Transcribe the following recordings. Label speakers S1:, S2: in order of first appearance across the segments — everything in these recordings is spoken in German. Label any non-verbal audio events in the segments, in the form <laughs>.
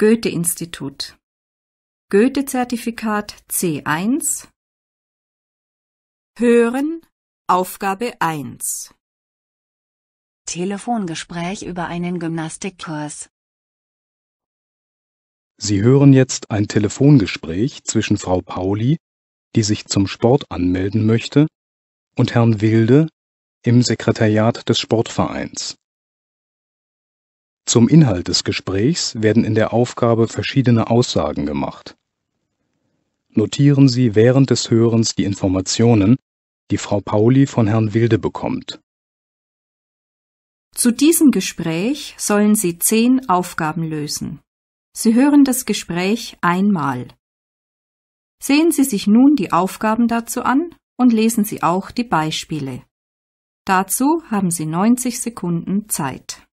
S1: Goethe-Institut Goethe-Zertifikat C1 Hören Aufgabe 1 Telefongespräch über einen Gymnastikkurs
S2: Sie hören jetzt ein Telefongespräch zwischen Frau Pauli, die sich zum Sport anmelden möchte, und Herrn Wilde im Sekretariat des Sportvereins. Zum Inhalt des Gesprächs werden in der Aufgabe verschiedene Aussagen gemacht. Notieren Sie während des Hörens die Informationen, die Frau Pauli von Herrn Wilde bekommt.
S3: Zu diesem Gespräch sollen Sie zehn Aufgaben lösen. Sie hören das Gespräch einmal. Sehen Sie sich nun die Aufgaben dazu an und lesen Sie auch die Beispiele.
S1: Dazu haben Sie 90 Sekunden Zeit.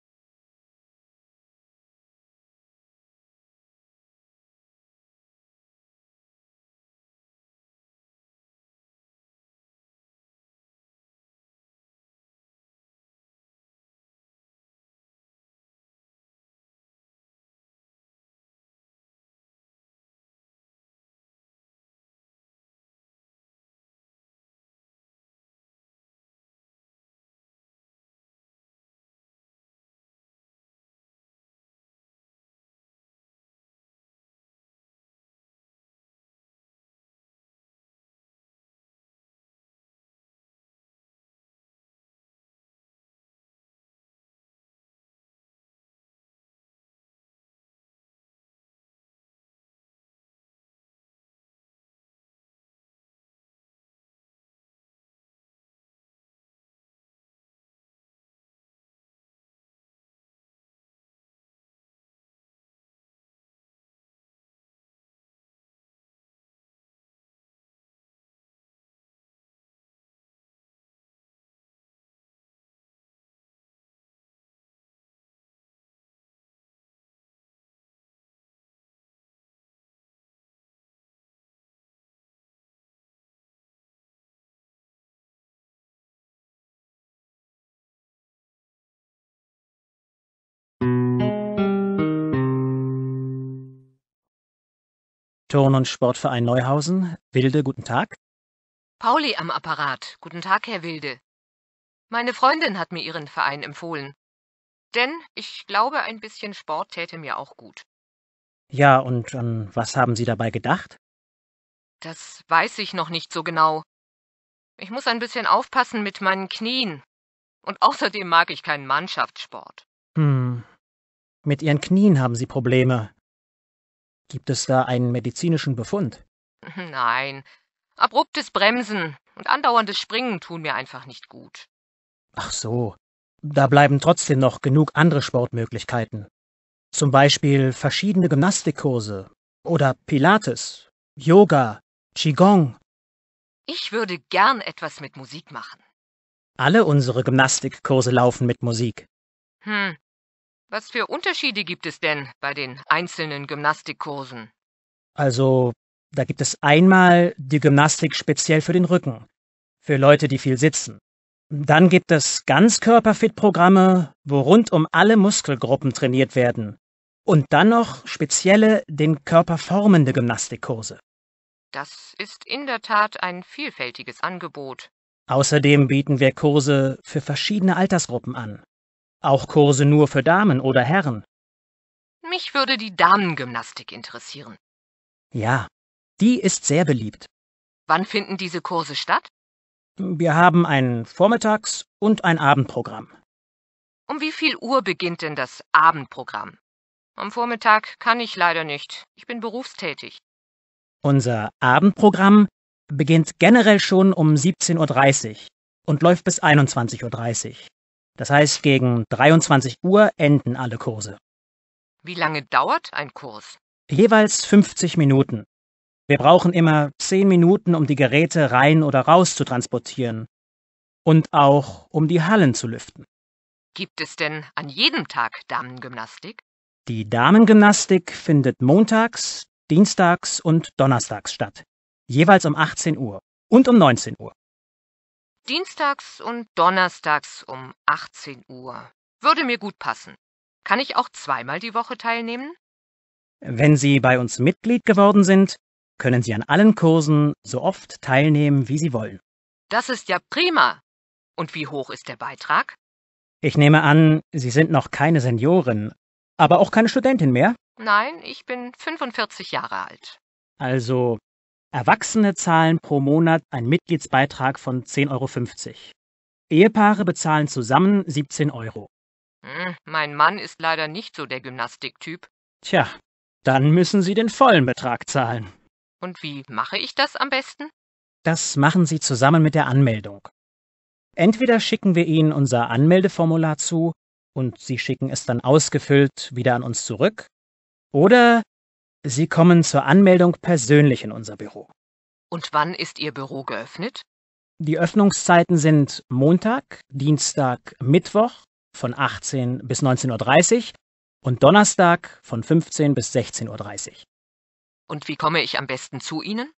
S4: Turn- und Sportverein Neuhausen. Wilde, guten Tag.
S5: Pauli am Apparat. Guten Tag, Herr Wilde. Meine Freundin hat mir Ihren Verein empfohlen. Denn ich glaube, ein bisschen Sport täte mir auch gut.
S4: Ja, und an ähm, was haben Sie dabei gedacht?
S5: Das weiß ich noch nicht so genau. Ich muss ein bisschen aufpassen mit meinen Knien. Und außerdem mag ich keinen Mannschaftssport.
S4: Hm. Mit Ihren Knien haben Sie Probleme. Gibt es da einen medizinischen Befund?
S5: <laughs> Nein. Abruptes Bremsen und andauerndes Springen tun mir einfach nicht gut.
S4: Ach so. Da bleiben trotzdem noch genug andere Sportmöglichkeiten. Zum Beispiel verschiedene Gymnastikkurse oder Pilates, Yoga, Qigong.
S5: Ich würde gern etwas mit Musik machen.
S4: Alle unsere Gymnastikkurse laufen mit Musik.
S5: Hm, was für Unterschiede gibt es denn bei den einzelnen Gymnastikkursen?
S4: Also, da gibt es einmal die Gymnastik speziell für den Rücken, für Leute, die viel sitzen. Dann gibt es Ganzkörperfit-Programme, wo rund um alle Muskelgruppen trainiert werden. Und dann noch spezielle, den Körper formende Gymnastikkurse.
S5: Das ist in der Tat ein vielfältiges Angebot.
S4: Außerdem bieten wir Kurse für verschiedene Altersgruppen an. Auch Kurse nur für Damen oder Herren?
S5: Mich würde die Damengymnastik interessieren.
S4: Ja, die ist sehr beliebt.
S5: Wann finden diese Kurse statt?
S4: Wir haben ein Vormittags- und ein Abendprogramm.
S5: Um wie viel Uhr beginnt denn das Abendprogramm? Am Vormittag kann ich leider nicht. Ich bin berufstätig.
S4: Unser Abendprogramm beginnt generell schon um 17.30 Uhr und läuft bis 21.30 Uhr. Das heißt, gegen 23 Uhr enden alle Kurse.
S5: Wie lange dauert ein Kurs?
S4: Jeweils 50 Minuten. Wir brauchen immer 10 Minuten, um die Geräte rein oder raus zu transportieren und auch um die Hallen zu lüften.
S5: Gibt es denn an jedem Tag Damengymnastik?
S4: Die Damengymnastik findet montags, dienstags und donnerstags statt, jeweils um 18 Uhr und um 19 Uhr.
S5: Dienstags und Donnerstags um 18 Uhr. Würde mir gut passen. Kann ich auch zweimal die Woche teilnehmen?
S4: Wenn Sie bei uns Mitglied geworden sind, können Sie an allen Kursen so oft teilnehmen, wie Sie wollen.
S5: Das ist ja prima. Und wie hoch ist der Beitrag?
S4: Ich nehme an, Sie sind noch keine Seniorin, aber auch keine Studentin mehr?
S5: Nein, ich bin 45 Jahre alt.
S4: Also Erwachsene zahlen pro Monat einen Mitgliedsbeitrag von 10,50 Euro. Ehepaare bezahlen zusammen 17 Euro.
S5: Hm, mein Mann ist leider nicht so der Gymnastiktyp.
S4: Tja, dann müssen Sie den vollen Betrag zahlen.
S5: Und wie mache ich das am besten?
S4: Das machen Sie zusammen mit der Anmeldung. Entweder schicken wir Ihnen unser Anmeldeformular zu und Sie schicken es dann ausgefüllt wieder an uns zurück, oder Sie kommen zur Anmeldung persönlich in unser Büro.
S5: Und wann ist Ihr Büro geöffnet?
S4: Die Öffnungszeiten sind Montag, Dienstag, Mittwoch von 18 bis 19.30 Uhr und Donnerstag von 15 bis 16.30 Uhr.
S5: Und wie komme ich am besten zu Ihnen?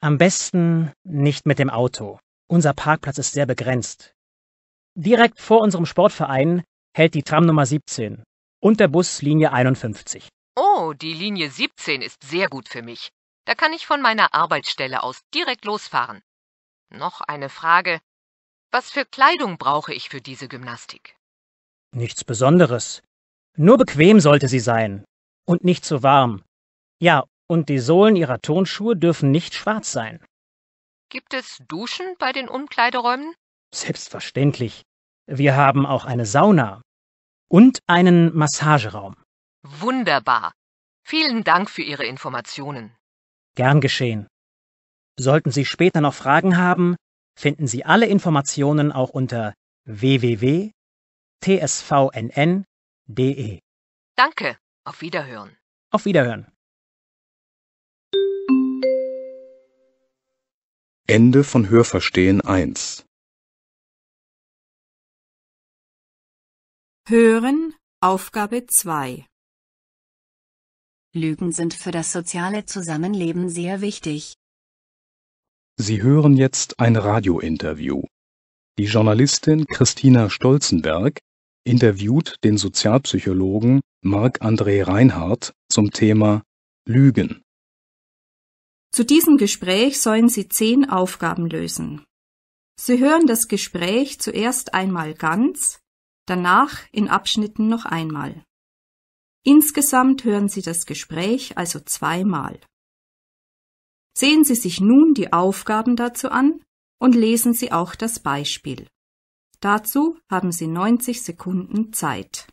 S4: Am besten nicht mit dem Auto. Unser Parkplatz ist sehr begrenzt. Direkt vor unserem Sportverein hält die Tram Nummer 17 und der Bus Linie 51.
S5: Oh, die Linie 17 ist sehr gut für mich. Da kann ich von meiner Arbeitsstelle aus direkt losfahren. Noch eine Frage. Was für Kleidung brauche ich für diese Gymnastik?
S4: Nichts Besonderes. Nur bequem sollte sie sein. Und nicht zu warm. Ja, und die Sohlen ihrer Tonschuhe dürfen nicht schwarz sein.
S5: Gibt es Duschen bei den Umkleideräumen?
S4: Selbstverständlich. Wir haben auch eine Sauna und einen Massageraum.
S5: Wunderbar. Vielen Dank für Ihre Informationen.
S4: Gern geschehen. Sollten Sie später noch Fragen haben, finden Sie alle Informationen auch unter www.tsvnn.de.
S1: Danke, auf Wiederhören. Auf Wiederhören. Ende von Hörverstehen 1 Hören Aufgabe 2
S6: Lügen sind für das soziale Zusammenleben sehr wichtig.
S2: Sie hören jetzt ein Radiointerview. Die Journalistin Christina Stolzenberg interviewt den Sozialpsychologen Marc-André Reinhardt zum Thema Lügen.
S3: Zu diesem Gespräch sollen Sie zehn Aufgaben lösen. Sie hören das Gespräch zuerst einmal ganz, danach in Abschnitten noch einmal. Insgesamt hören Sie das Gespräch also zweimal. Sehen Sie sich nun die Aufgaben dazu an und lesen Sie auch das Beispiel. Dazu
S1: haben Sie 90 Sekunden Zeit.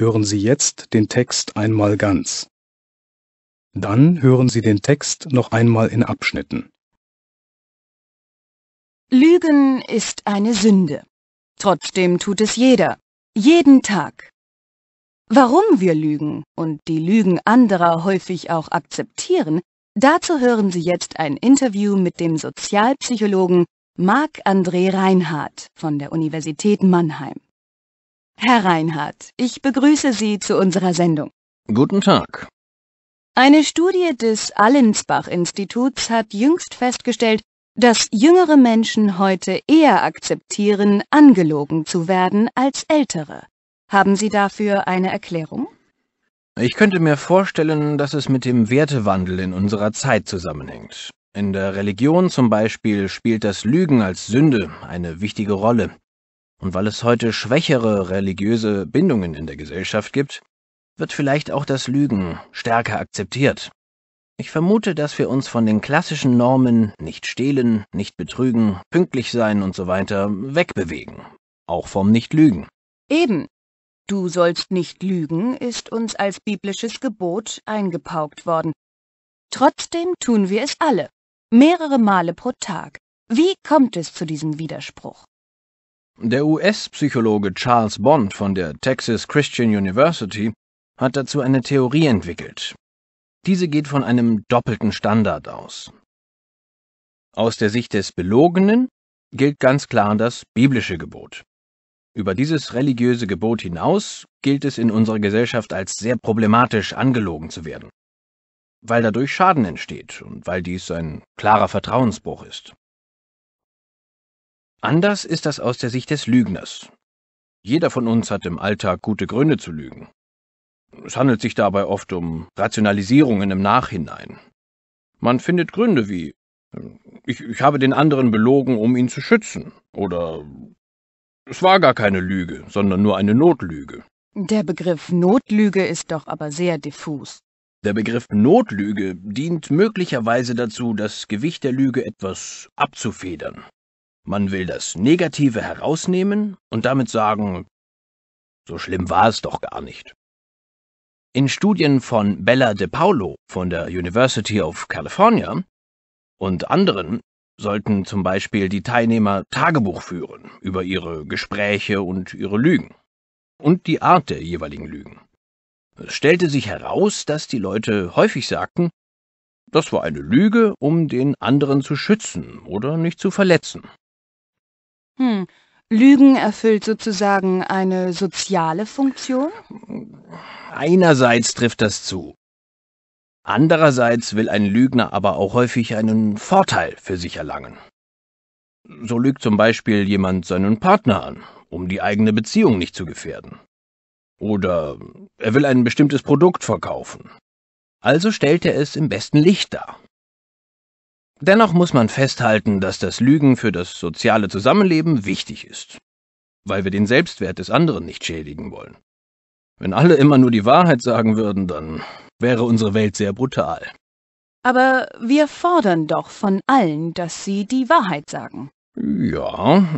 S1: hören Sie
S2: jetzt den Text einmal ganz. Dann hören Sie den Text noch
S1: einmal in Abschnitten. Lügen ist eine
S6: Sünde. Trotzdem tut es jeder, jeden Tag. Warum wir lügen und die Lügen anderer häufig auch akzeptieren, dazu hören Sie jetzt ein Interview mit dem Sozialpsychologen Marc-André Reinhardt von der Universität Mannheim. Herr Reinhardt, ich begrüße Sie zu unserer Sendung. Guten Tag. Eine Studie des Allensbach-Instituts hat jüngst festgestellt, dass jüngere Menschen heute eher akzeptieren, angelogen zu werden als ältere. Haben Sie dafür eine Erklärung?
S7: Ich könnte mir vorstellen, dass es mit dem Wertewandel in unserer Zeit zusammenhängt. In der Religion zum Beispiel spielt das Lügen als Sünde eine wichtige Rolle. Und weil es heute schwächere religiöse Bindungen in der Gesellschaft gibt, wird vielleicht auch das Lügen stärker akzeptiert. Ich vermute, dass wir uns von den klassischen Normen nicht stehlen, nicht betrügen, pünktlich sein und so weiter wegbewegen. Auch vom Nicht-Lügen.
S6: Eben. Du sollst nicht lügen ist uns als biblisches Gebot eingepaukt worden. Trotzdem tun wir es alle, mehrere Male pro Tag. Wie kommt es zu diesem Widerspruch?
S7: Der US-Psychologe Charles Bond von der Texas Christian University hat dazu eine Theorie entwickelt. Diese geht von einem doppelten Standard aus. Aus der Sicht des Belogenen gilt ganz klar das biblische Gebot. Über dieses religiöse Gebot hinaus gilt es in unserer Gesellschaft als sehr problematisch, angelogen zu werden, weil dadurch Schaden entsteht und weil dies ein klarer Vertrauensbruch ist. Anders ist das aus der Sicht des Lügners. Jeder von uns hat im Alltag gute Gründe zu lügen. Es handelt sich dabei oft um Rationalisierungen im Nachhinein. Man findet Gründe wie ich, ich habe den anderen belogen, um ihn zu schützen oder es war gar keine Lüge, sondern nur eine Notlüge.
S6: Der Begriff Notlüge
S7: ist doch aber sehr diffus. Der Begriff Notlüge dient möglicherweise dazu, das Gewicht der Lüge etwas abzufedern. Man will das Negative herausnehmen und damit sagen, so schlimm war es doch gar nicht. In Studien von Bella De Paolo von der University of California und anderen sollten zum Beispiel die Teilnehmer Tagebuch führen über ihre Gespräche und ihre Lügen und die Art der jeweiligen Lügen. Es stellte sich heraus, dass die Leute häufig sagten, das war eine Lüge, um den anderen zu schützen oder nicht zu verletzen.
S6: Hm. Lügen erfüllt sozusagen eine soziale Funktion?
S7: Einerseits trifft das zu. Andererseits will ein Lügner aber auch häufig einen Vorteil für sich erlangen. So lügt zum Beispiel jemand seinen Partner an, um die eigene Beziehung nicht zu gefährden. Oder er will ein bestimmtes Produkt verkaufen. Also stellt er es im besten Licht dar. Dennoch muss man festhalten, dass das Lügen für das soziale Zusammenleben wichtig ist, weil wir den Selbstwert des anderen nicht schädigen wollen. Wenn alle immer nur die Wahrheit sagen würden, dann wäre unsere Welt sehr brutal.
S6: Aber wir fordern doch von allen, dass sie die Wahrheit sagen.
S7: Ja,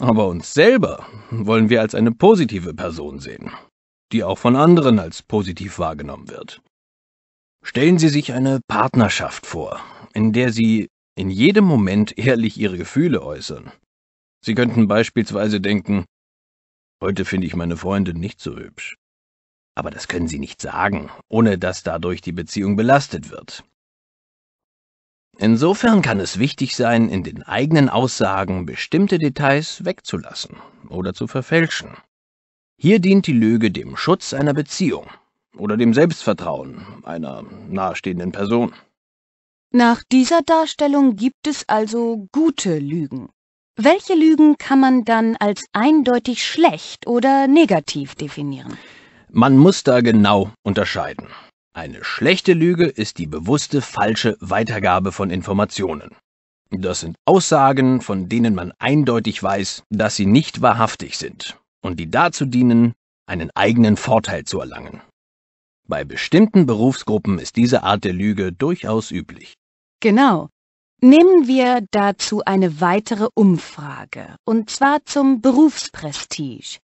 S7: aber uns selber wollen wir als eine positive Person sehen, die auch von anderen als positiv wahrgenommen wird. Stellen Sie sich eine Partnerschaft vor, in der sie in jedem Moment ehrlich ihre Gefühle äußern. Sie könnten beispielsweise denken, heute finde ich meine Freundin nicht so hübsch. Aber das können sie nicht sagen, ohne dass dadurch die Beziehung belastet wird. Insofern kann es wichtig sein, in den eigenen Aussagen bestimmte Details wegzulassen oder zu verfälschen. Hier dient die Lüge dem Schutz einer Beziehung oder dem Selbstvertrauen einer nahestehenden Person.
S6: Nach dieser Darstellung gibt es also gute Lügen. Welche Lügen kann man dann als eindeutig schlecht oder negativ definieren?
S7: Man muss da genau unterscheiden. Eine schlechte Lüge ist die bewusste falsche Weitergabe von Informationen. Das sind Aussagen, von denen man eindeutig weiß, dass sie nicht wahrhaftig sind und die dazu dienen, einen eigenen Vorteil zu erlangen. Bei bestimmten Berufsgruppen ist diese Art der Lüge durchaus üblich.
S6: Genau. Nehmen wir dazu eine weitere Umfrage, und zwar zum Berufsprestige.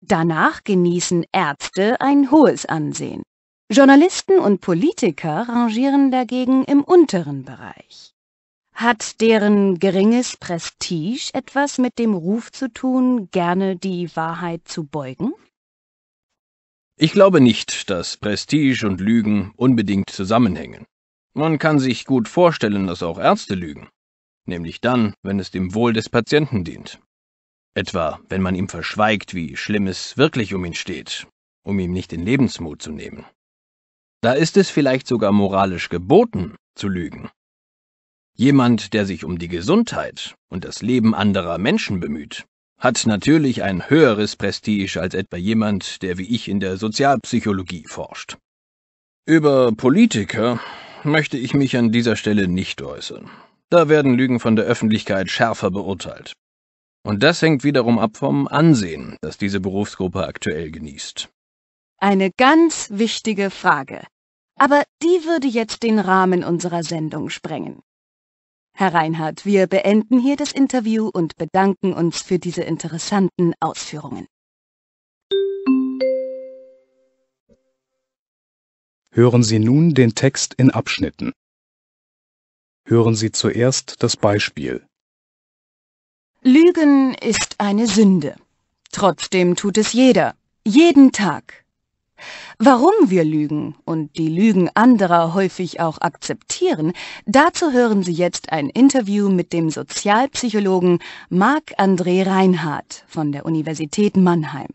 S6: Danach genießen Ärzte ein hohes Ansehen. Journalisten und Politiker rangieren dagegen im unteren Bereich. Hat deren geringes Prestige etwas mit dem Ruf zu tun, gerne die Wahrheit zu beugen?
S7: Ich glaube nicht, dass Prestige und Lügen unbedingt zusammenhängen. Man kann sich gut vorstellen, dass auch Ärzte lügen, nämlich dann, wenn es dem Wohl des Patienten dient. Etwa, wenn man ihm verschweigt, wie schlimm es wirklich um ihn steht, um ihm nicht den Lebensmut zu nehmen. Da ist es vielleicht sogar moralisch geboten, zu lügen. Jemand, der sich um die Gesundheit und das Leben anderer Menschen bemüht, hat natürlich ein höheres Prestige als etwa jemand, der wie ich in der Sozialpsychologie forscht. Über Politiker möchte ich mich an dieser Stelle nicht äußern. Da werden Lügen von der Öffentlichkeit schärfer beurteilt. Und das hängt wiederum ab vom Ansehen, das diese Berufsgruppe aktuell genießt.
S6: Eine ganz wichtige Frage. Aber die würde jetzt den Rahmen unserer Sendung sprengen. Herr Reinhardt, wir beenden hier das Interview und bedanken uns für diese interessanten Ausführungen.
S2: Hören Sie nun den Text in Abschnitten. Hören Sie zuerst das Beispiel.
S6: Lügen ist eine Sünde. Trotzdem tut es jeder, jeden Tag. Warum wir lügen und die Lügen anderer häufig auch akzeptieren, dazu hören Sie jetzt ein Interview mit dem Sozialpsychologen Marc-André Reinhardt von der Universität Mannheim.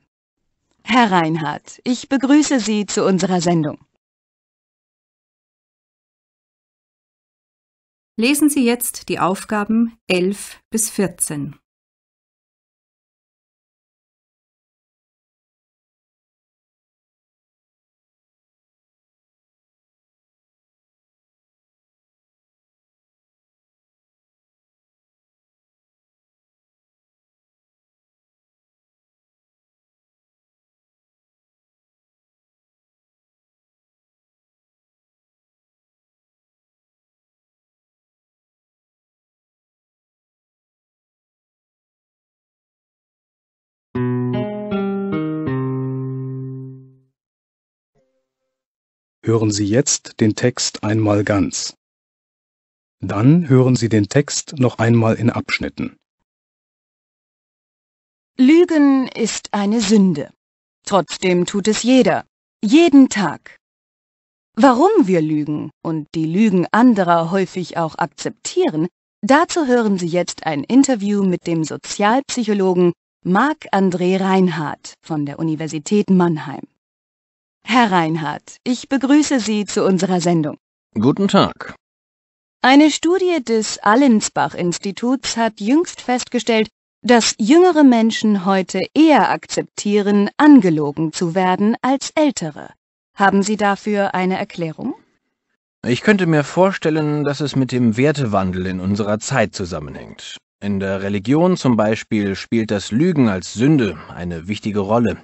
S6: Herr Reinhardt, ich begrüße Sie zu
S1: unserer Sendung. Lesen Sie jetzt die Aufgaben 11 bis 14.
S2: Hören Sie jetzt den Text einmal ganz. Dann hören Sie den Text noch einmal in Abschnitten.
S6: Lügen ist eine Sünde. Trotzdem tut es jeder, jeden Tag. Warum wir lügen und die Lügen anderer häufig auch akzeptieren, dazu hören Sie jetzt ein Interview mit dem Sozialpsychologen Marc-André Reinhardt von der Universität Mannheim. Herr Reinhardt, ich begrüße Sie zu unserer Sendung.
S7: Guten Tag.
S6: Eine Studie des Allensbach-Instituts hat jüngst festgestellt, dass jüngere Menschen heute eher akzeptieren, angelogen zu werden als ältere. Haben Sie dafür eine Erklärung?
S7: Ich könnte mir vorstellen, dass es mit dem Wertewandel in unserer Zeit zusammenhängt. In der Religion zum Beispiel spielt das Lügen als Sünde eine wichtige Rolle.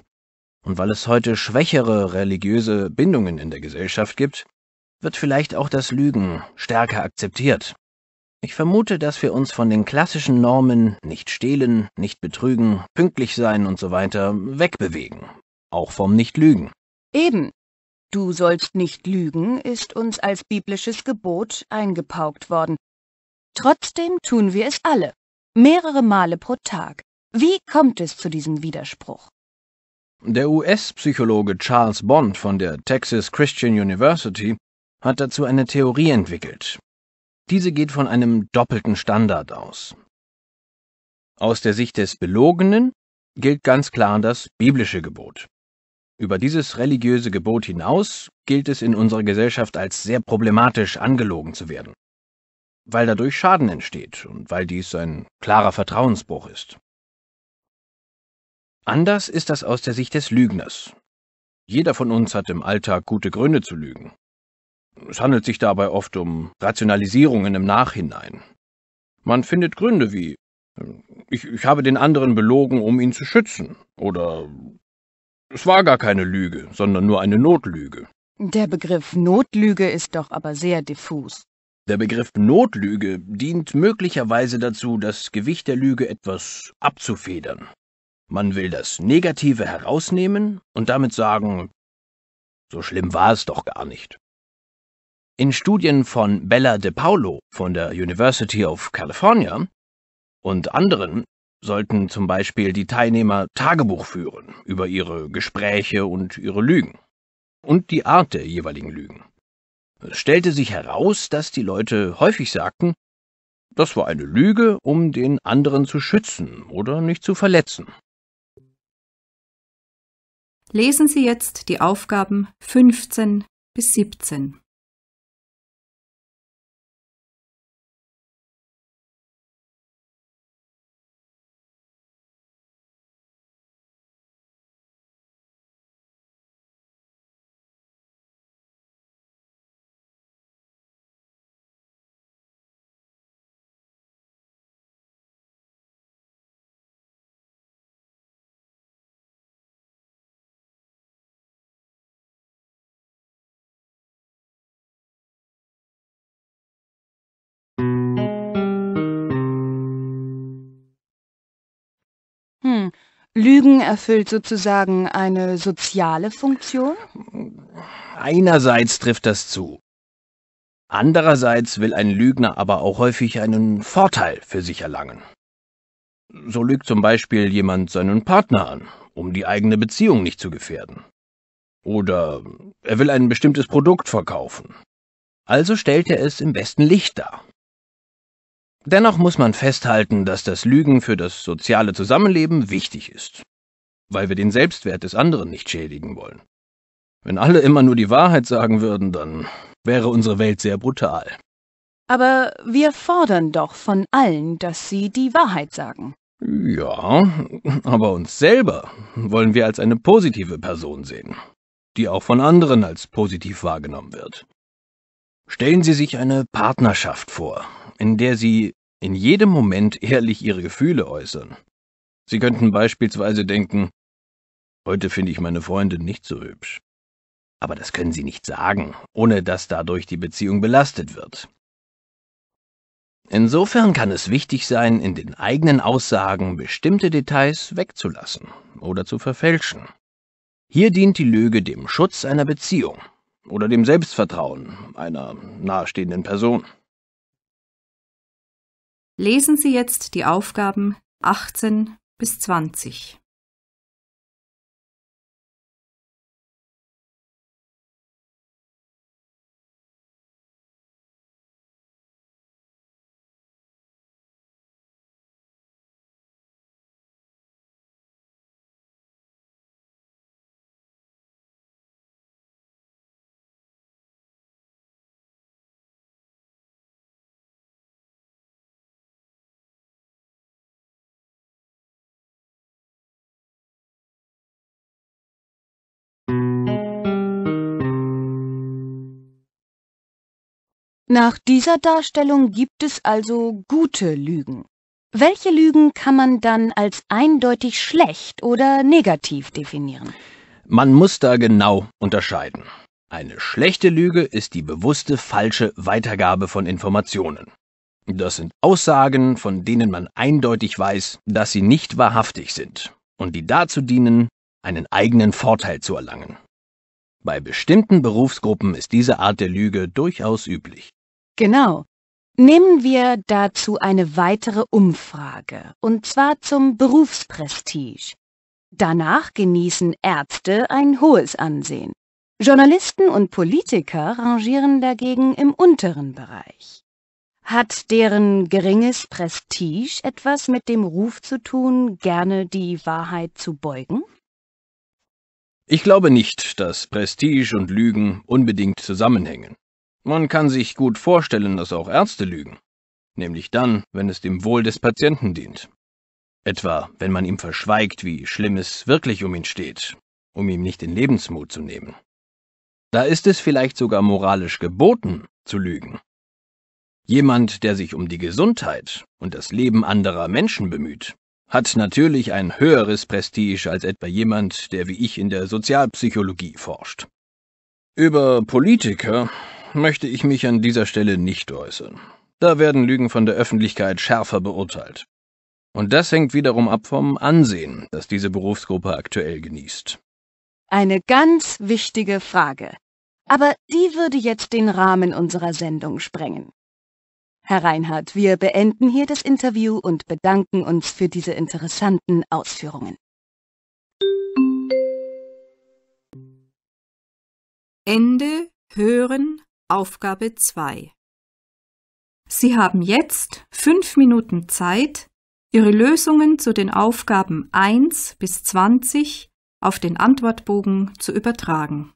S7: Und weil es heute schwächere religiöse Bindungen in der Gesellschaft gibt, wird vielleicht auch das Lügen stärker akzeptiert. Ich vermute, dass wir uns von den klassischen Normen nicht stehlen, nicht betrügen, pünktlich sein und so weiter wegbewegen. Auch vom Nichtlügen.
S6: Eben. Du sollst nicht lügen ist uns als biblisches Gebot eingepaukt worden. Trotzdem tun wir es alle, mehrere Male pro Tag. Wie kommt es zu diesem Widerspruch?
S7: Der US-Psychologe Charles Bond von der Texas Christian University hat dazu eine Theorie entwickelt. Diese geht von einem doppelten Standard aus. Aus der Sicht des Belogenen gilt ganz klar das biblische Gebot. Über dieses religiöse Gebot hinaus gilt es in unserer Gesellschaft als sehr problematisch, angelogen zu werden, weil dadurch Schaden entsteht und weil dies ein klarer Vertrauensbruch ist. Anders ist das aus der Sicht des Lügners. Jeder von uns hat im Alltag gute Gründe zu lügen. Es handelt sich dabei oft um Rationalisierungen im Nachhinein. Man findet Gründe wie ich, ich habe den anderen belogen, um ihn zu schützen oder es war gar keine Lüge, sondern nur eine Notlüge.
S6: Der Begriff Notlüge ist doch aber sehr diffus.
S7: Der Begriff Notlüge dient möglicherweise dazu, das Gewicht der Lüge etwas abzufedern. Man will das Negative herausnehmen und damit sagen, so schlimm war es doch gar nicht. In Studien von Bella De Paolo von der University of California und anderen sollten zum Beispiel die Teilnehmer Tagebuch führen über ihre Gespräche und ihre Lügen und die Art der jeweiligen Lügen. Es stellte sich heraus, dass die Leute häufig sagten, das war eine Lüge, um den anderen zu schützen oder nicht zu verletzen.
S1: Lesen Sie jetzt die Aufgaben 15 bis 17.
S6: Lügen erfüllt sozusagen eine soziale Funktion?
S7: Einerseits trifft das zu. Andererseits will ein Lügner aber auch häufig einen Vorteil für sich erlangen. So lügt zum Beispiel jemand seinen Partner an, um die eigene Beziehung nicht zu gefährden. Oder er will ein bestimmtes Produkt verkaufen. Also stellt er es im besten Licht dar Dennoch muss man festhalten, dass das Lügen für das soziale Zusammenleben wichtig ist, weil wir den Selbstwert des anderen nicht schädigen wollen. Wenn alle immer nur die Wahrheit sagen würden, dann wäre unsere Welt sehr brutal.
S6: Aber wir fordern doch von allen, dass sie die Wahrheit sagen.
S7: Ja, aber uns selber wollen wir als eine positive Person sehen, die auch von anderen als positiv wahrgenommen wird. Stellen Sie sich eine Partnerschaft vor, in der Sie in jedem Moment ehrlich ihre Gefühle äußern. Sie könnten beispielsweise denken, heute finde ich meine Freundin nicht so hübsch. Aber das können sie nicht sagen, ohne dass dadurch die Beziehung belastet wird. Insofern kann es wichtig sein, in den eigenen Aussagen bestimmte Details wegzulassen oder zu verfälschen. Hier dient die Lüge dem Schutz einer Beziehung oder dem Selbstvertrauen einer nahestehenden Person.
S1: Lesen Sie jetzt die Aufgaben 18 bis 20.
S6: Nach dieser Darstellung gibt es also gute Lügen. Welche Lügen kann man dann als eindeutig schlecht oder negativ definieren?
S7: Man muss da genau unterscheiden. Eine schlechte Lüge ist die bewusste falsche Weitergabe von Informationen. Das sind Aussagen, von denen man eindeutig weiß, dass sie nicht wahrhaftig sind und die dazu dienen, einen eigenen Vorteil zu erlangen. Bei bestimmten Berufsgruppen ist diese Art der Lüge durchaus üblich.
S6: Genau. Nehmen wir dazu eine weitere Umfrage, und zwar zum Berufsprestige. Danach genießen Ärzte ein hohes Ansehen. Journalisten und Politiker rangieren dagegen im unteren Bereich. Hat deren geringes Prestige etwas mit dem Ruf zu tun, gerne die Wahrheit zu beugen?
S7: Ich glaube nicht, dass Prestige und Lügen unbedingt zusammenhängen. Man kann sich gut vorstellen, dass auch Ärzte lügen, nämlich dann, wenn es dem Wohl des Patienten dient. Etwa, wenn man ihm verschweigt, wie schlimm es wirklich um ihn steht, um ihm nicht den Lebensmut zu nehmen. Da ist es vielleicht sogar moralisch geboten, zu lügen. Jemand, der sich um die Gesundheit und das Leben anderer Menschen bemüht, hat natürlich ein höheres Prestige als etwa jemand, der wie ich in der Sozialpsychologie forscht. Über Politiker möchte ich mich an dieser Stelle nicht äußern. Da werden Lügen von der Öffentlichkeit schärfer beurteilt. Und das hängt wiederum ab vom Ansehen, das diese Berufsgruppe aktuell genießt.
S6: Eine ganz wichtige Frage. Aber die würde jetzt den Rahmen unserer Sendung sprengen. Herr Reinhardt, wir beenden hier das Interview und bedanken uns für diese interessanten Ausführungen.
S1: Ende Hören Aufgabe 2 Sie haben
S3: jetzt fünf Minuten Zeit, Ihre Lösungen zu den Aufgaben
S1: 1 bis 20 auf den Antwortbogen zu übertragen.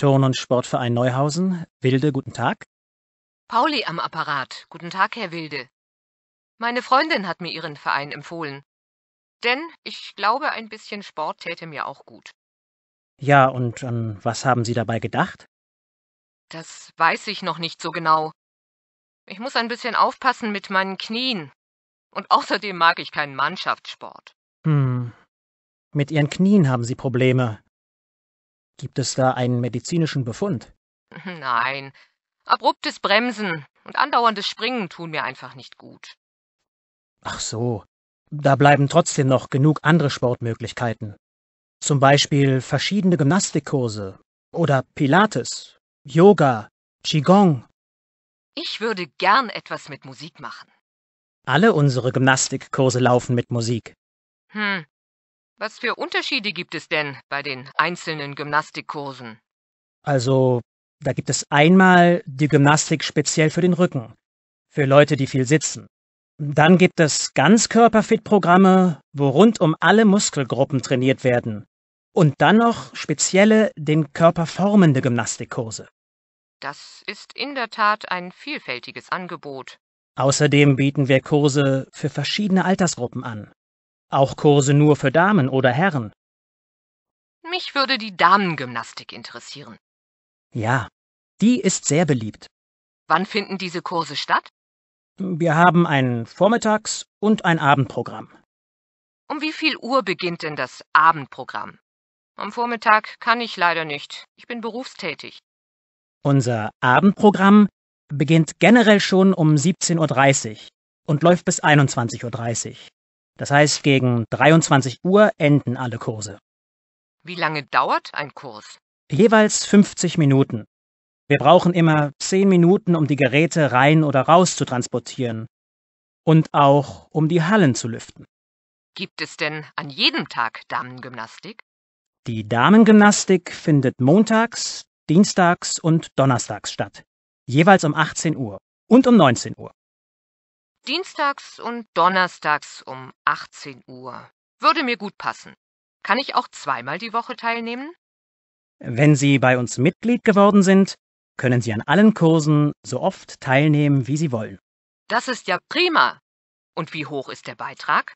S1: Turn- und
S4: Sportverein Neuhausen. Wilde, guten Tag.
S5: Pauli am Apparat. Guten Tag, Herr Wilde. Meine Freundin hat mir Ihren Verein empfohlen. Denn ich glaube, ein bisschen Sport täte mir auch gut.
S4: Ja, und an ähm, was haben Sie dabei gedacht?
S5: Das weiß ich noch nicht so genau. Ich muss ein bisschen aufpassen mit meinen Knien. Und außerdem mag ich keinen Mannschaftssport.
S4: Hm. Mit Ihren Knien haben Sie Probleme. Gibt es da einen medizinischen Befund?
S5: Nein. Abruptes Bremsen und andauerndes Springen tun mir einfach
S4: nicht gut. Ach so. Da bleiben trotzdem noch genug andere Sportmöglichkeiten. Zum Beispiel verschiedene Gymnastikkurse oder Pilates, Yoga, Qigong.
S5: Ich würde gern etwas mit Musik machen.
S4: Alle unsere Gymnastikkurse laufen mit Musik.
S5: Hm, was für Unterschiede gibt es denn bei den einzelnen Gymnastikkursen?
S4: Also, da gibt es einmal die Gymnastik speziell für den Rücken, für Leute, die viel sitzen. Dann gibt es Ganzkörperfit-Programme, wo rund um alle Muskelgruppen trainiert werden. Und dann noch spezielle, den Körper formende Gymnastikkurse.
S5: Das ist in der Tat ein vielfältiges Angebot.
S4: Außerdem bieten wir Kurse für verschiedene Altersgruppen an. Auch Kurse nur für Damen oder Herren?
S5: Mich würde die Damengymnastik interessieren.
S4: Ja, die ist sehr beliebt.
S5: Wann finden diese Kurse statt?
S4: Wir haben ein Vormittags- und ein Abendprogramm.
S5: Um wie viel Uhr beginnt denn das Abendprogramm? Am Vormittag kann ich leider nicht. Ich bin berufstätig.
S4: Unser Abendprogramm beginnt generell schon um 17.30 Uhr und läuft bis 21.30 Uhr. Das heißt, gegen 23 Uhr enden alle Kurse.
S5: Wie lange dauert ein Kurs?
S4: Jeweils 50 Minuten. Wir brauchen immer 10 Minuten, um die Geräte rein oder raus zu transportieren und auch um die Hallen zu lüften.
S5: Gibt es denn an jedem Tag Damengymnastik?
S4: Die Damengymnastik findet montags, dienstags und donnerstags statt, jeweils um 18 Uhr und um 19 Uhr.
S5: Dienstags und Donnerstags um 18 Uhr. Würde mir gut passen. Kann ich auch zweimal die Woche teilnehmen?
S4: Wenn Sie bei uns Mitglied geworden sind, können Sie an allen Kursen so oft teilnehmen, wie Sie wollen.
S5: Das ist ja prima. Und wie hoch ist der Beitrag?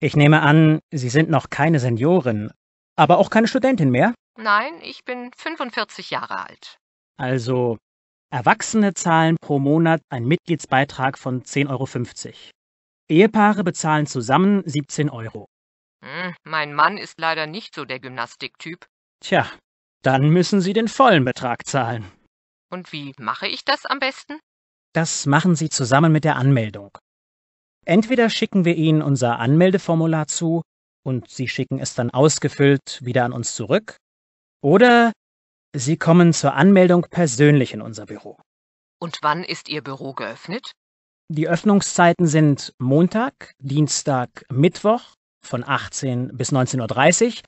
S4: Ich nehme an, Sie sind noch keine Seniorin, aber auch keine Studentin mehr?
S5: Nein, ich bin 45 Jahre alt.
S4: Also Erwachsene zahlen pro Monat einen Mitgliedsbeitrag von 10,50 Euro. Ehepaare bezahlen zusammen 17 Euro.
S5: Hm, mein Mann ist leider nicht so der Gymnastiktyp.
S4: Tja, dann müssen Sie den vollen Betrag zahlen.
S5: Und wie mache ich das am besten?
S4: Das machen Sie zusammen mit der Anmeldung. Entweder schicken wir Ihnen unser Anmeldeformular zu und Sie schicken es dann ausgefüllt wieder an uns zurück, oder Sie kommen zur Anmeldung persönlich in unser Büro.
S5: Und wann ist Ihr Büro geöffnet?
S4: Die Öffnungszeiten sind Montag, Dienstag, Mittwoch von 18 bis 19.30 Uhr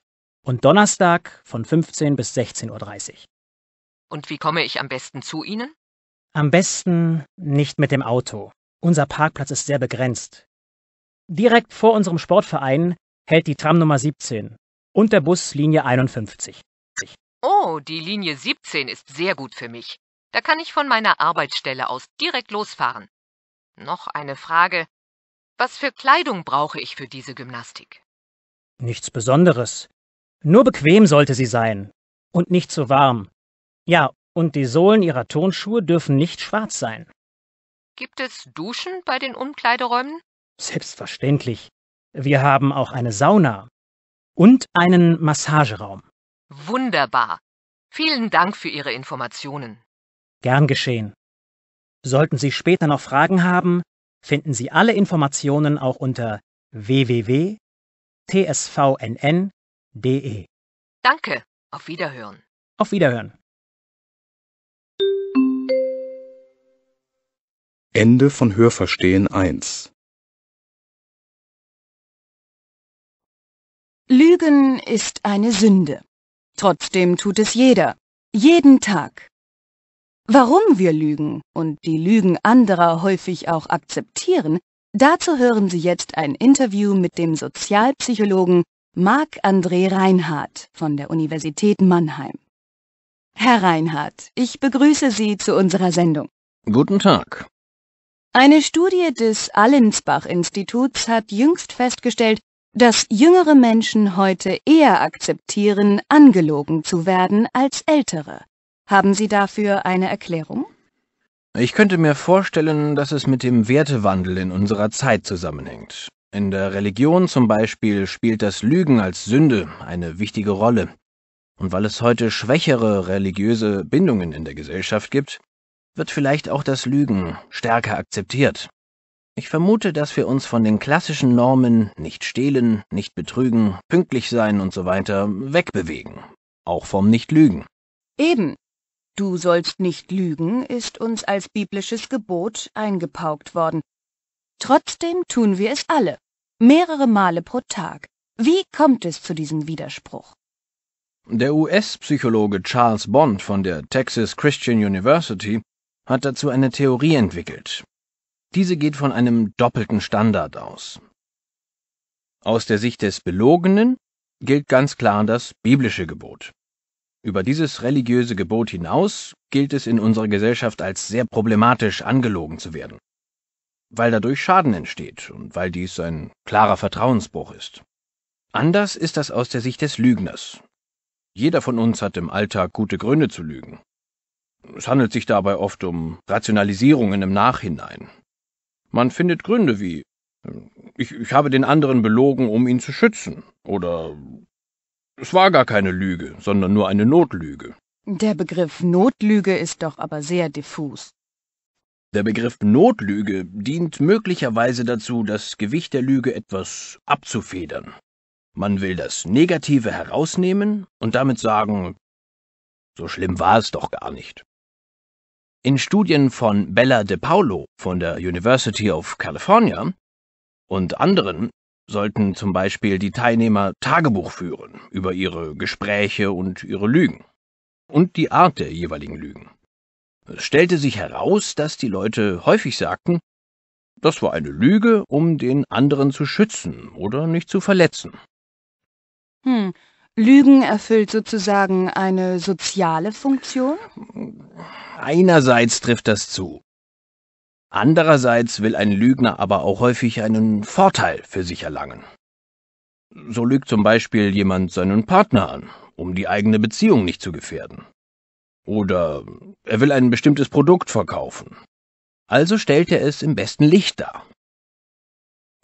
S4: und Donnerstag von 15 bis 16.30 Uhr. Und
S5: wie komme ich am besten zu Ihnen?
S4: Am besten nicht mit dem Auto. Unser Parkplatz ist sehr begrenzt. Direkt vor unserem Sportverein hält die Tram Nummer 17 und der Bus Linie 51.
S5: Oh, die Linie 17 ist sehr gut für mich. Da kann ich von meiner Arbeitsstelle aus direkt losfahren. Noch eine Frage. Was für Kleidung brauche ich für diese Gymnastik?
S4: Nichts Besonderes. Nur bequem sollte sie sein. Und nicht zu so warm. Ja, und die Sohlen ihrer Tonschuhe dürfen nicht schwarz sein.
S5: Gibt es Duschen bei den Umkleideräumen?
S4: Selbstverständlich. Wir haben auch eine Sauna und einen Massageraum.
S5: Wunderbar. Vielen Dank für Ihre
S4: Informationen. Gern geschehen. Sollten Sie später noch Fragen haben, finden Sie alle Informationen auch unter www.tsvnn.de.
S1: Danke, auf Wiederhören. Auf Wiederhören. Ende von Hörverstehen 1
S6: Lügen ist eine Sünde. Trotzdem tut es jeder. Jeden Tag. Warum wir lügen und die Lügen anderer häufig auch akzeptieren, dazu hören Sie jetzt ein Interview mit dem Sozialpsychologen Marc-André Reinhardt von der Universität Mannheim. Herr Reinhardt, ich begrüße Sie zu unserer Sendung.
S7: Guten Tag.
S6: Eine Studie des Allensbach-Instituts hat jüngst festgestellt, dass jüngere Menschen heute eher akzeptieren, angelogen zu werden als ältere. Haben Sie dafür eine Erklärung?
S7: Ich könnte mir vorstellen, dass es mit dem Wertewandel in unserer Zeit zusammenhängt. In der Religion zum Beispiel spielt das Lügen als Sünde eine wichtige Rolle. Und weil es heute schwächere religiöse Bindungen in der Gesellschaft gibt, wird vielleicht auch das Lügen stärker akzeptiert ich vermute, dass wir uns von den klassischen Normen nicht stehlen, nicht betrügen, pünktlich sein und so weiter wegbewegen. Auch vom Nichtlügen.
S6: Eben. Du sollst nicht lügen ist uns als biblisches Gebot eingepaukt worden. Trotzdem tun wir es alle, mehrere Male pro Tag. Wie kommt es zu diesem Widerspruch?
S7: Der US-Psychologe Charles Bond von der Texas Christian University hat dazu eine Theorie entwickelt, diese geht von einem doppelten Standard aus. Aus der Sicht des Belogenen gilt ganz klar das biblische Gebot. Über dieses religiöse Gebot hinaus gilt es in unserer Gesellschaft als sehr problematisch, angelogen zu werden, weil dadurch Schaden entsteht und weil dies ein klarer Vertrauensbruch ist. Anders ist das aus der Sicht des Lügners. Jeder von uns hat im Alltag gute Gründe zu lügen. Es handelt sich dabei oft um Rationalisierungen im Nachhinein, man findet Gründe wie ich, ich habe den anderen belogen, um ihn zu schützen oder es war gar keine Lüge, sondern nur eine Notlüge.
S6: Der Begriff Notlüge ist doch aber sehr diffus.
S7: Der Begriff Notlüge dient möglicherweise dazu, das Gewicht der Lüge etwas abzufedern. Man will das Negative herausnehmen und damit sagen, so schlimm war es doch gar nicht. In Studien von Bella De Paulo von der University of California und anderen sollten zum Beispiel die Teilnehmer Tagebuch führen über ihre Gespräche und ihre Lügen und die Art der jeweiligen Lügen. Es stellte sich heraus, dass die Leute häufig sagten, das war eine Lüge, um den anderen zu schützen oder nicht zu verletzen.
S6: Hm, Lügen erfüllt sozusagen eine soziale Funktion?
S7: Einerseits trifft das zu. Andererseits will ein Lügner aber auch häufig einen Vorteil für sich erlangen. So lügt zum Beispiel jemand seinen Partner an, um die eigene Beziehung nicht zu gefährden. Oder er will ein bestimmtes Produkt verkaufen. Also stellt er es im besten Licht dar.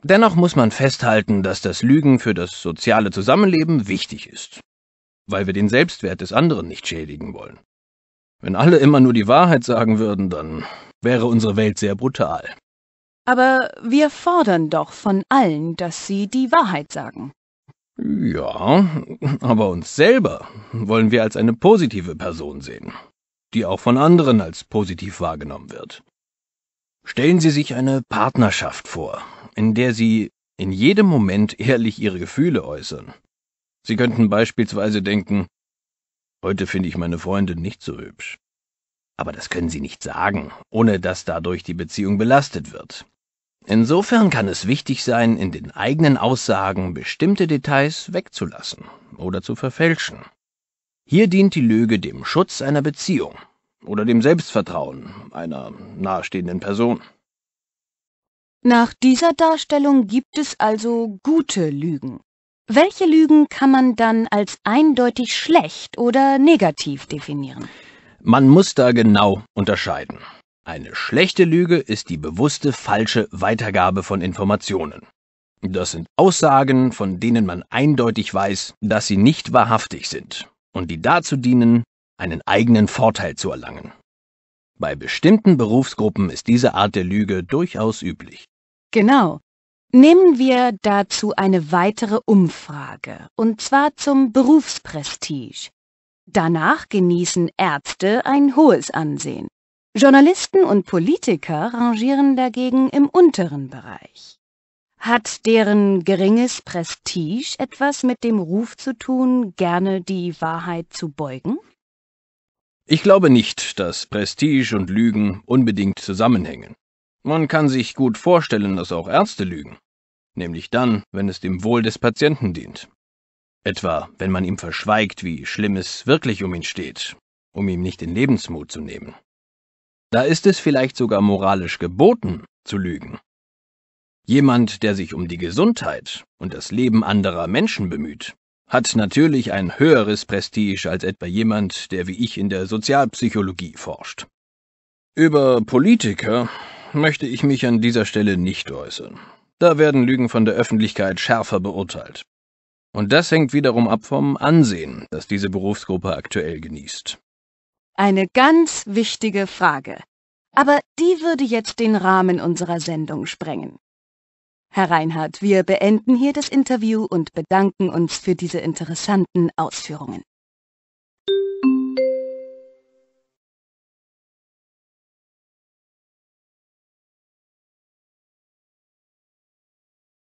S7: Dennoch muss man festhalten, dass das Lügen für das soziale Zusammenleben wichtig ist, weil wir den Selbstwert des anderen nicht schädigen wollen. Wenn alle immer nur die Wahrheit sagen würden, dann wäre unsere Welt sehr brutal.
S6: Aber wir fordern doch von allen, dass sie die Wahrheit sagen.
S7: Ja, aber uns selber wollen wir als eine positive Person sehen, die auch von anderen als positiv wahrgenommen wird. Stellen Sie sich eine Partnerschaft vor, in der sie in jedem Moment ehrlich ihre Gefühle äußern. Sie könnten beispielsweise denken, heute finde ich meine Freundin nicht so hübsch. Aber das können sie nicht sagen, ohne dass dadurch die Beziehung belastet wird. Insofern kann es wichtig sein, in den eigenen Aussagen bestimmte Details wegzulassen oder zu verfälschen. Hier dient die Lüge dem Schutz einer Beziehung oder dem Selbstvertrauen einer nahestehenden Person.
S6: Nach dieser Darstellung gibt es also gute Lügen. Welche Lügen kann man dann als eindeutig schlecht oder negativ definieren?
S7: Man muss da genau unterscheiden. Eine schlechte Lüge ist die bewusste falsche Weitergabe von Informationen. Das sind Aussagen, von denen man eindeutig weiß, dass sie nicht wahrhaftig sind und die dazu dienen, einen eigenen Vorteil zu erlangen. Bei bestimmten Berufsgruppen ist diese Art der Lüge durchaus üblich.
S6: Genau. Nehmen wir dazu eine weitere Umfrage, und zwar zum Berufsprestige. Danach genießen Ärzte ein hohes Ansehen. Journalisten und Politiker rangieren dagegen im unteren Bereich. Hat deren geringes Prestige etwas mit dem Ruf zu tun, gerne die Wahrheit zu beugen?
S7: Ich glaube nicht, dass Prestige und Lügen unbedingt zusammenhängen. Man kann sich gut vorstellen, dass auch Ärzte lügen. Nämlich dann, wenn es dem Wohl des Patienten dient. Etwa, wenn man ihm verschweigt, wie schlimm es wirklich um ihn steht, um ihm nicht den Lebensmut zu nehmen. Da ist es vielleicht sogar moralisch geboten, zu lügen. Jemand, der sich um die Gesundheit und das Leben anderer Menschen bemüht, hat natürlich ein höheres Prestige als etwa jemand, der wie ich in der Sozialpsychologie forscht. Über Politiker möchte ich mich an dieser Stelle nicht äußern. Da werden Lügen von der Öffentlichkeit schärfer beurteilt. Und das hängt wiederum ab vom Ansehen, das diese Berufsgruppe aktuell genießt.
S6: Eine ganz wichtige Frage. Aber die würde jetzt den Rahmen unserer Sendung sprengen. Herr Reinhardt, wir beenden hier das Interview und bedanken uns für diese interessanten Ausführungen.